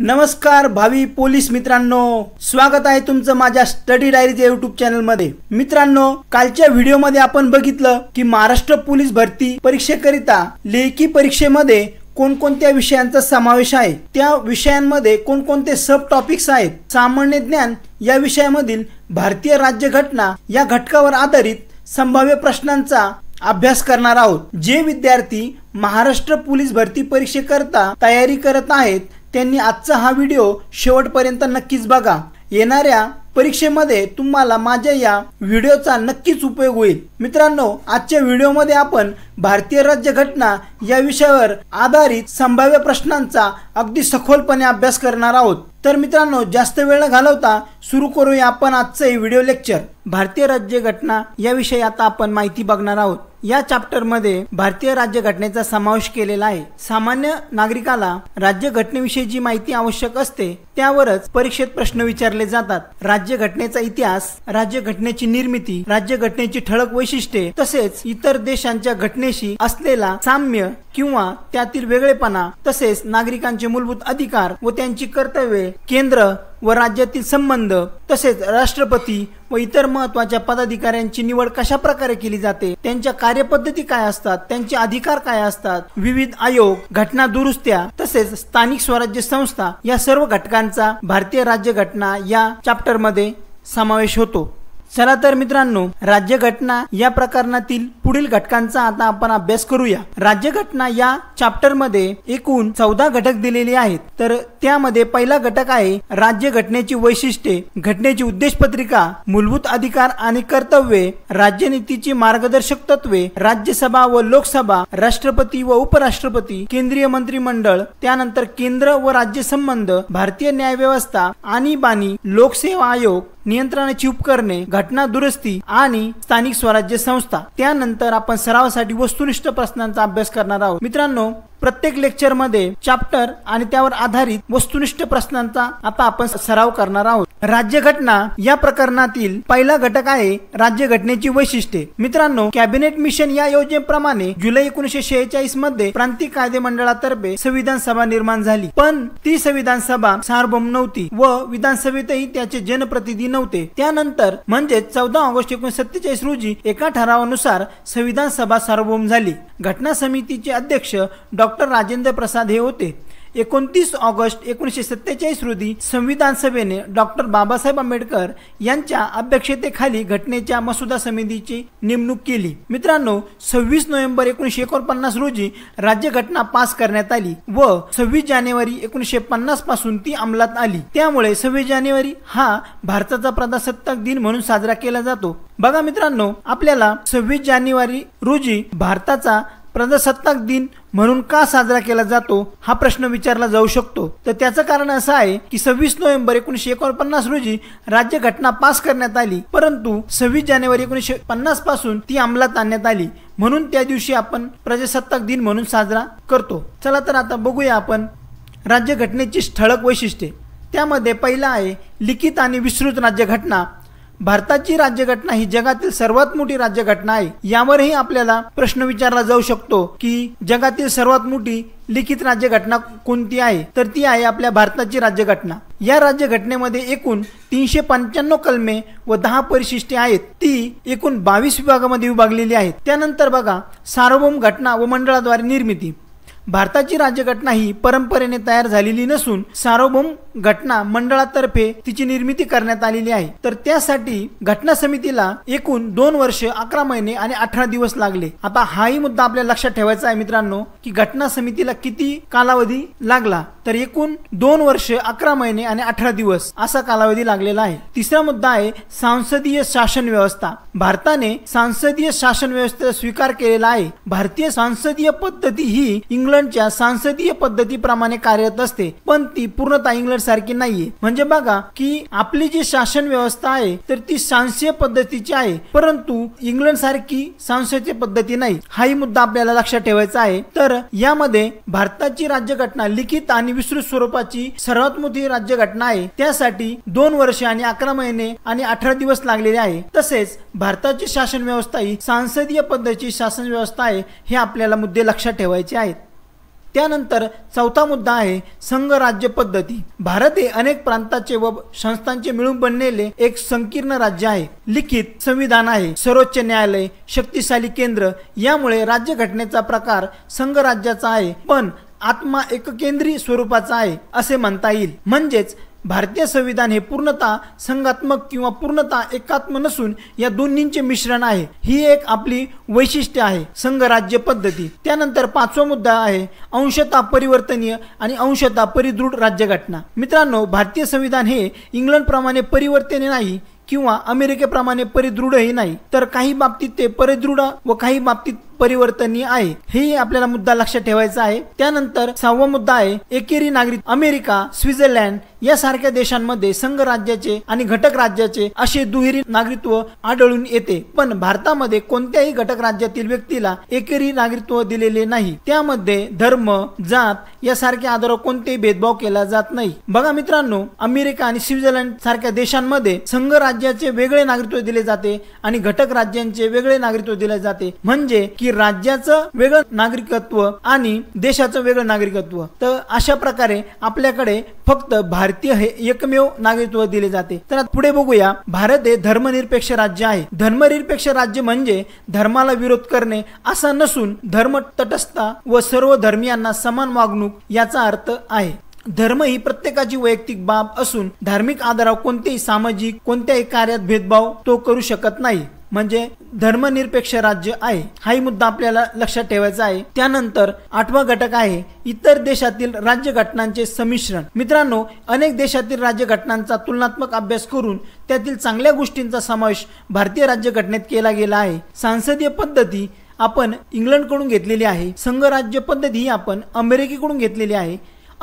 नमस्कार भावी पोलीस मित्रांनो स्वागत आहे तुमचं माझ्या स्टडी डायरीच्या युट्यूब चॅनल मध्ये मित्रांनो कालच्या व्हिडिओमध्ये आपण बघितलं की महाराष्ट्र पोलीस भरती परीक्षेकरिता लेखी परीक्षेमध्ये कोणकोणत्या विषयांचा समावेश आहे त्या विषयांमध्ये कोणकोणते सब टॉपिक्स आहेत सामान्य ज्ञान या विषयामधील भारतीय राज्यघटना या घटकावर आधारित संभाव्य प्रश्नांचा अभ्यास करणार आहोत जे विद्यार्थी महाराष्ट्र पोलीस भरती परीक्षेकरता तयारी करत आहेत त्यांनी आजचा हा व्हिडिओ शेवटपर्यंत नक्कीच बघा येणाऱ्या परीक्षेमध्ये तुम्हाला माझ्या या व्हिडिओचा नक्कीच उपयोग होईल मित्रांनो आजच्या व्हिडिओमध्ये आपण भारतीय राज्यघटना या विषयावर आधारित संभाव्य प्रश्नांचा अगदी सखोलपणे अभ्यास करणार आहोत तर मित्रांनो जास्त वेळ न घालवता सुरू करूया आपण आजचं व्हिडिओ लेक्चर भारतीय राज्यघटना याविषयी आता आपण माहिती बघणार आहोत या मध्ये भारतीय राज्यघटनेचा समावेश केलेला आहे सामान्य नागरिकाला राज्यघटनेविषयी जी माहिती आवश्यक असते त्यावरच परीक्षेत प्रश्न विचारले जातात राज्यघटनेचा इतिहास राज्यघटनेची निर्मिती राज्यघटनेची ठळक वैशिष्ट्ये तसेच इतर देशांच्या घटनेशी असलेला साम्य किंवा त्यातील वेगळेपणा तसेच नागरिकांचे मूलभूत अधिकार व त्यांची कर्तव्ये केंद्र व राज्यातील संबंध तसेच राष्ट्रपती व इतर महत्वाच्या पदाधिकाऱ्यांची निवड कशा प्रकारे केली जाते त्यांच्या कार्यपद्धती काय असतात त्यांचे अधिकार काय असतात विविध आयोग घटना दुरुस्त्या तसेच स्थानिक स्वराज्य संस्था या सर्व घटकांचा भारतीय राज्यघटना या चॅप्टरमध्ये समावेश होतो चला तर मित्रांनो घटना या प्रकरणातील पुढील घटकांचा आता आपण अभ्यास करूया राज्य घटना या चॅप्टर मध्ये एकूण चौदा घटक दिलेले आहेत तर त्यामध्ये पहिला घटक आहे राज्य घटनेची वैशिष्ट्ये घटनेची उद्देश पत्रिका मूलभूत अधिकार आणि कर्तव्ये राज्यनीतीची मार्गदर्शक तत्वे राज्यसभा व लोकसभा राष्ट्रपती व उपराष्ट्रपती केंद्रीय मंत्रिमंडळ त्यानंतर केंद्र व राज्य संबंध भारतीय न्यायव्यवस्था बाणी लोकसेवा आयोग नियंत्रणाची उपकरणे घटना दुरुस्ती आणि स्थानिक स्वराज्य संस्था त्यानंतर आपण सरावासाठी वस्तुनिष्ठ प्रश्नांचा अभ्यास करणार आहोत मित्रांनो प्रत्येक लेक्चर मध्ये चॅप्टर आणि त्यावर आधारित वस्तुनिष्ठ प्रश्नांचा आता आपण सराव करणार आहोत राज्यघटना या प्रकरणातील पहिला घटक आहे राज्यघटनेची वैशिष्ट्ये मित्रांनो कॅबिनेट मिशन या योजनेप्रमाणे जुलै एकोणीशे शेहेचाळीस मध्ये प्रांतिक कायदे मंडळातर्फे संविधान सभा निर्माण झाली पण ती संविधान सभा सार्वभौम नव्हती व विधानसभेतही त्याचे जनप्रतिनिधी नव्हते त्यानंतर म्हणजे चौदा ऑगस्ट एकोणीशे सत्तेचाळीस रोजी एका ठरावानुसार संविधान सभा सार्वभौम झाली घटना समितीचे अध्यक्ष डॉ डॉक्टर राजेंद्र प्रसाद हे होते एकोणतीस ऑगस्ट एकोणीसशे सत्तेचाळीस रोजी संविधान सभेने डॉक्टर बाबासाहेब आंबेडकर यांच्या अध्यक्षतेखाली घटनेच्या मसुदा समितीची नेमणूक केली मित्रांनो सव्वीस नोव्हेंबर एकोणीसशे एकोणपन्नास रोजी राज्यघटना पास करण्यात आली व सव्वीस जानेवारी एकोणीसशे पन्नास पासून ती अंमलात आली त्यामुळे सव्वीस जानेवारी हा भारताचा प्रजासत्ताक दिन म्हणून साजरा केला जातो बघा मित्रांनो आपल्याला सव्वीस जानेवारी रोजी भारताचा प्रजासत्ताक दिन म्हणून का साजरा केला जातो हा प्रश्न विचारला जाऊ शकतो तर त्याचं कारण असं आहे की सव्वीस नोव्हेंबर एकोणीसशे एकोणपन्नास रोजी राज्य घटना पास करण्यात आली परंतु सव्वीस जानेवारी एकोणीसशे पन्नास पासून ती अंमलात आणण्यात आली म्हणून त्या दिवशी आपण प्रजासत्ताक दिन म्हणून साजरा करतो चला तर आता बघूया आपण राज्यघटनेची ठळक वैशिष्ट्ये त्यामध्ये पहिला आहे लिखित आणि विस्तृत राज्यघटना भारताची राज्यघटना ही जगातील सर्वात मोठी राज्यघटना आहे यावरही आपल्याला प्रश्न विचारला जाऊ शकतो की जगातील सर्वात मोठी लिखित राज्यघटना कोणती आहे तर ती आहे आपल्या भारताची राज्यघटना या राज्यघटनेमध्ये एकूण तीनशे पंच्याण्णव कलमे व दहा परिशिष्टे आहेत ती एकूण बावीस विभागामध्ये विभागलेली आहेत त्यानंतर बघा सार्वभौम घटना व मंडळाद्वारे निर्मिती भारताची राज्यघटना ही परंपरेने तयार झालेली नसून सार्वभौम घटना मंडळातर्फे तिची निर्मिती करण्यात आलेली आहे तर त्यासाठी घटना समितीला एकूण दोन वर्ष अकरा महिने आणि अठरा दिवस लागले आता हाही मुद्दा आपल्या लक्षात ठेवायचा आहे मित्रांनो की घटना समितीला किती कालावधी लागला तर एकूण दोन वर्ष अकरा महिने आणि अठरा दिवस असा कालावधी लागलेला आहे तिसरा मुद्दा आहे सांसदीय शासन व्यवस्था भारताने सांसदीय शासन व्यवस्थेचा स्वीकार केलेला आहे भारतीय संसदीय पद्धती ही इंग्लंड इंग्लंडच्या सांसदीय पद्धतीप्रमाणे कार्यरत असते पण ती पूर्णतः इंग्लंड सारखी नाहीये म्हणजे बघा की आपली जी शासन व्यवस्था आहे तर ती सांसदीय पद्धतीची आहे परंतु इंग्लंड सारखी सांसदीय पद्धती नाही हाही मुद्दा आपल्याला लक्षात ठेवायचा आहे तर यामध्ये भारताची राज्यघटना लिखित आणि विस्तृत स्वरूपाची सर्वात मोठी राज्यघटना आहे त्यासाठी दोन वर्षे आणि अकरा महिने आणि अठरा दिवस लागलेले आहे तसेच भारताची शासन व्यवस्था ही सांसदीय पद्धतीची शासन व्यवस्था आहे हे आपल्याला मुद्दे लक्षात ठेवायचे आहेत त्यानंतर चौथा मुद्दा आहे संघ राज्य पद्धती भारत हे अनेक प्रांताचे व संस्थांचे मिळून बनलेले एक संकीर्ण राज्य आहे लिखित संविधान आहे सर्वोच्च न्यायालय शक्तिशाली केंद्र यामुळे राज्य घटनेचा प्रकार संघ राज्याचा आहे पण आत्मा एककेंद्री स्वरूपाचा आहे असे म्हणता येईल म्हणजेच भारतीय संविधान हे पूर्णता संघात्मक किंवा पूर्णता एकात्म नसून या दोन्हींचे मिश्रण आहे ही एक आपली वैशिष्ट्य आहे संघराज्य पद्धती त्यानंतर पाचवा मुद्दा आहे अंशता परिवर्तनीय आणि अंशता परिदृढ राज्यघटना मित्रांनो भारतीय संविधान हे इंग्लंडप्रमाणे परिवर्तनीय नाही किंवा अमेरिकेप्रमाणे परिदृढही नाही तर काही बाबतीत ते परिदृढ व काही बाबतीत परिवर्तनीय आहे हे आपल्याला मुद्दा लक्षात ठेवायचा आहे त्यानंतर सहावा मुद्दा आहे एकेरी नागरिक अमेरिका स्वित्झर्लंड सारख्या देशांमध्ये संघ राज्याचे आणि घटक राज्याचे असे दुहेरी नागरिकत्व आढळून येते पण भारतामध्ये कोणत्याही घटक राज्यातील व्यक्तीला एकेरी नागरिकत्व दिलेले नाही त्यामध्ये धर्म जात यासारख्या आधारावर कोणतेही भेदभाव केला जात नाही बघा मित्रांनो अमेरिका आणि स्वित्झर्लंड सारख्या देशांमध्ये संघ राज्याचे वेगळे नागरिकत्व दिले जाते आणि घटक राज्यांचे वेगळे नागरिकत्व दिले जाते म्हणजे की की राज्याचं वेगळं नागरिकत्व आणि देशाचं वेगळं नागरिकत्व तर अशा प्रकारे आपल्याकडे फक्त भारतीय हे एकमेव नागरिकत्व दिले जाते तर पुढे बघूया भारत हे धर्मनिरपेक्ष राज्य आहे धर्मनिरपेक्ष राज्य म्हणजे धर्माला विरोध करणे असा नसून धर्म तटस्थता व सर्व धर्मियांना समान वागणूक याचा अर्थ आहे धर्म ही प्रत्येकाची वैयक्तिक बाब असून धार्मिक आधारावर कोणत्याही सामाजिक कोणत्याही कार्यात भेदभाव तो करू शकत नाही म्हणजे धर्मनिरपेक्ष राज्य आहे हाही मुद्दा आपल्याला लक्षात ठेवायचा आहे त्यानंतर आठवा घटक आहे इतर देशातील राज्य घटनांचे समिश्रण मित्रांनो अनेक देशातील राज्य घटनांचा तुलनात्मक अभ्यास करून त्यातील चांगल्या गोष्टींचा समावेश भारतीय राज्य घटनेत केला गेला आहे सांसदीय पद्धती आपण इंग्लंडकडून घेतलेली आहे संघराज्य पद्धती ही आपण अमेरिकेकडून घेतलेली आहे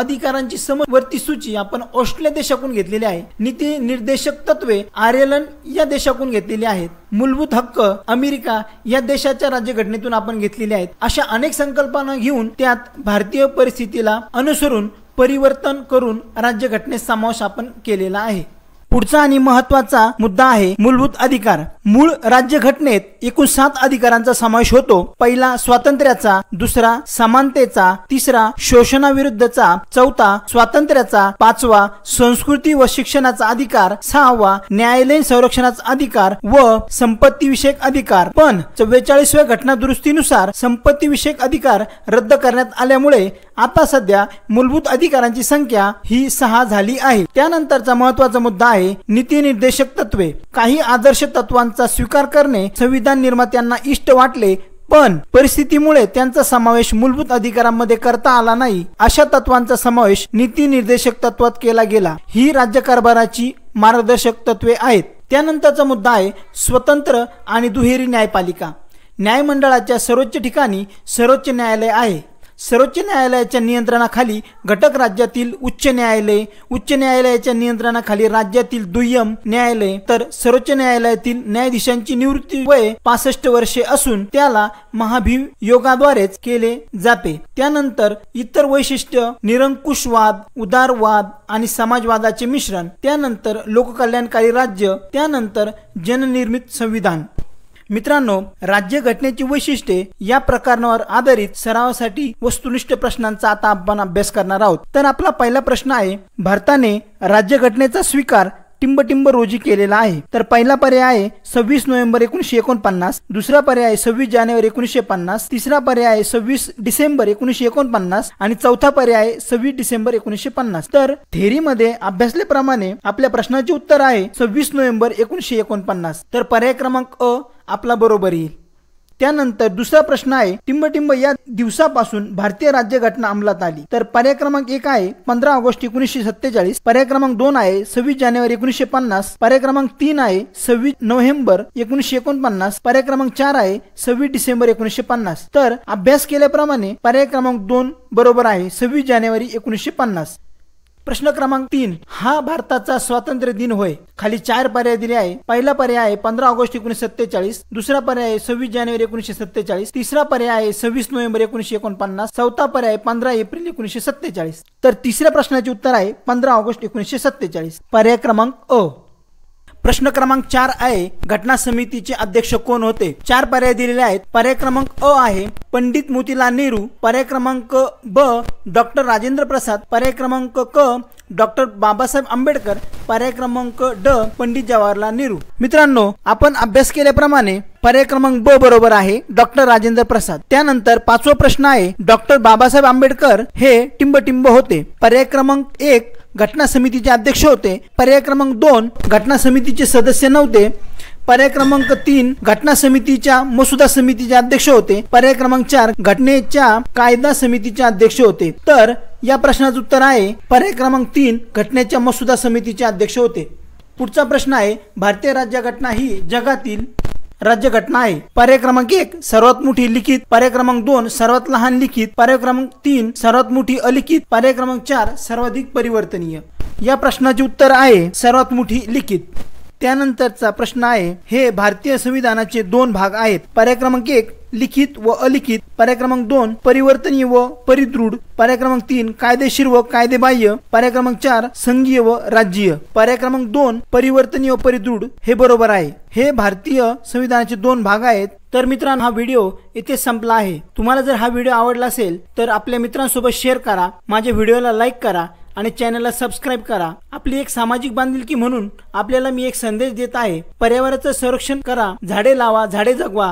अधिकारांची समवर्ती सूची आपण ऑस्ट्रेलिया देशाकडून घेतलेली आहे नीती निर्देशक तत्वे आर्यलन या देशाकडून घेतलेली आहेत मूलभूत हक्क अमेरिका या देशाच्या राज्यघटनेतून आपण घेतलेले आहेत अशा अनेक संकल्पना घेऊन त्यात भारतीय परिस्थितीला अनुसरून परिवर्तन करून राज्यघटनेत समावेश आपण केलेला आहे पुढचा आणि महत्वाचा मुद्दा आहे मूलभूत अधिकार मूळ राज्यघटनेत एकूण सात अधिकारांचा समावेश होतो पहिला स्वातंत्र्याचा दुसरा समानतेचा तिसरा शोषणाविरुद्धचा चौथा स्वातंत्र्याचा पाचवा संस्कृती व शिक्षणाचा अधिकार सहावा न्यायालयीन संरक्षणाचा अधिकार व संपत्तीविषयक अधिकार पण चव्वेचाळीसव्या घटनादुरुस्तीनुसार दुरुस्तीनुसार संपत्तीविषयक अधिकार रद्द करण्यात आल्यामुळे आता सध्या मूलभूत अधिकारांची संख्या ही सहा झाली आहे त्यानंतरचा महत्वाचा मुद्दा आहे नीतीनिर्देशक तत्वे काही आदर्श तत्वांचा स्वीकार करणे संविधान निर्मात्यांना इष्ट वाटले पण परिस्थितीमुळे त्यांचा समावेश मूलभूत अधिकारांमध्ये करता आला नाही अशा तत्वांचा समावेश नीती निर्देशक तत्वात केला गेला ही राज्यकारभाराची मार्गदर्शक तत्वे आहेत त्यानंतरचा मुद्दा आहे स्वतंत्र आणि दुहेरी न्यायपालिका न्यायमंडळाच्या सर्वोच्च ठिकाणी सर्वोच्च न्यायालय आहे सर्वोच्च न्यायालयाच्या नियंत्रणाखाली घटक राज्यातील उच्च न्यायालय उच्च न्यायालयाच्या नियंत्रणाखाली राज्यातील दुय्यम न्यायालय तर सर्वोच्च न्यायालयातील न्यायाधीशांची निवृत्ती वय पासष्ट वर्षे असून त्याला महाभियोगाद्वारेच केले जाते त्यानंतर इतर वैशिष्ट्य निरंकुशवाद उदारवाद आणि समाजवादाचे मिश्रण त्यानंतर लोककल्याणकारी राज्य त्यानंतर जननिर्मित संविधान मित्रांनो राज्यघटनेची वैशिष्ट्ये या प्रकरणावर आधारित सरावासाठी वस्तुनिष्ठ प्रश्नांचा आता आपण अभ्यास करणार आहोत तर आपला पहिला प्रश्न आहे भारताने राज्यघटनेचा स्वीकार टिंबटिंब रोजी केलेला आहे तर पहिला पर्याय आहे सव्वीस नोव्हेंबर एकोणीशे एकोणपन्नास दुसरा पर्याय सव्वीस जानेवारी एकोणीसशे पन्नास तिसरा पर्याय सव्वीस डिसेंबर एकोणीसशे एकोणपन्नास आणि चौथा पर्याय सव्वीस डिसेंबर एकोणीसशे पन्नास तर थेरीमध्ये अभ्यासल्याप्रमाणे आपल्या प्रश्नाचे उत्तर आहे सव्वीस नोव्हेंबर एकोणीसशे एकोणपन्नास तर पर्याय क्रमांक अ आपला बरोबर येईल त्यानंतर दुसरा प्रश्न आहे टिंबटिंब या दिवसापासून भारतीय राज्यघटना अंमलात आली तर पर्याय क्रमांक एक आहे पंधरा ऑगस्ट एकोणीसशे सत्तेचाळीस पर्याय क्रमांक दोन आहे सव्वीस जानेवारी एकोणीसशे पन्नास पर्याय क्रमांक तीन आहे सव्वीस नोव्हेंबर एकोणीसशे एकोणपन्नास पर्याय क्रमांक चार आहे सव्वीस डिसेंबर एकोणीसशे पन्नास तर अभ्यास केल्याप्रमाणे पर्याय क्रमांक दोन बरोबर आहे सव्वीस जानेवारी एकोणीसशे पन्नास प्रश्न क्रमांक तीन हा भारताचा स्वातंत्र्य दिन होय खाली चार पर्याय दिले आहे पहिला पर्याय आहे पंधरा ऑगस्ट एकोणीशे सत्तेचाळीस दुसरा पर्याय आहे सव्वीस जानेवारी एकोणीशे सत्तेचाळीस तिसरा पर्याय आहे सव्वीस नोव्हेंबर एकोणीशे एकोणपन्नास चौथा पर्याय पंधरा एप्रिल एकोणीशे सत्तेचाळीस तर तिसऱ्या प्रश्नाचे उत्तर आहे पंधरा ऑगस्ट एकोणीसशे सत्तेचाळीस पर्याय क्रमांक अ प्रश्न क्रमांक चार आहे घटना समितीचे अध्यक्ष कोण होते चार पर्याय दिलेले आहेत पर्याय क्रमांक अ आहे पंडित मोतीलाल नेहरू पर्याय क्रमांक ब डॉक्टर राजेंद्र प्रसाद पर्याय क्रमांक क डॉक्टर बाबासाहेब आंबेडकर पर्याय क्रमांक ड पंडित जवाहरलाल नेहरू मित्रांनो आपण अभ्यास केल्याप्रमाणे पर्याय क्रमांक ब बरोबर आहे डॉक्टर राजेंद्र प्रसाद त्यानंतर पाचवा प्रश्न आहे डॉक्टर बाबासाहेब आंबेडकर हे टिंबटिंब होते पर्याय क्रमांक एक घटना समितीचे अध्यक्ष होते पर्याय क्रमांक दोन घटना समितीचे सदस्य नव्हते पर्याय क्रमांक तीन घटना समितीच्या मसुदा समितीचे अध्यक्ष होते पर्याय क्रमांक चार घटनेच्या कायदा समितीचे अध्यक्ष होते तर या प्रश्नाचं उत्तर आहे पर्याय क्रमांक तीन घटनेच्या मसुदा समितीचे अध्यक्ष होते पुढचा प्रश्न आहे भारतीय राज्यघटना ही जगातील राज्यघटना आहे पर्याय क्रमांक एक सर्वात मोठी लिखित पर्याय क्रमांक दोन सर्वात लहान लिखित पर्याय क्रमांक तीन सर्वात मोठी अलिखित पर्याय क्रमांक चार सर्वाधिक परिवर्तनीय या प्रश्नाचे उत्तर आहे सर्वात मोठी लिखित त्यानंतरचा प्रश्न आहे हे भारतीय संविधानाचे दोन भाग आहेत पर्याय क्रमांक एक लिखित व अलिखित पर्याय क्रमांक दोन परिवर्तनीय व परिदृढ पर्याय क्रमांक तीन कायदेशीर व कायदेबाह्य पर्याय क्रमांक चार संघीय व राज्य पर्याय क्रमांक दोन परिवर्तनीय व परिदृढ हे बरोबर आहे हे भारतीय संविधानाचे दोन भाग आहेत तर मित्रांनो हा व्हिडिओ इथे संपला आहे तुम्हाला जर हा व्हिडिओ आवडला असेल तर आपल्या मित्रांसोबत शेअर करा माझ्या व्हिडिओला लाईक करा आणि चॅनलला सबस्क्राईब करा आपली एक सामाजिक बांधिलकी म्हणून आपल्याला मी एक संदेश देत आहे पर्यावरणाचं संरक्षण करा झाडे लावा झाडे जगवा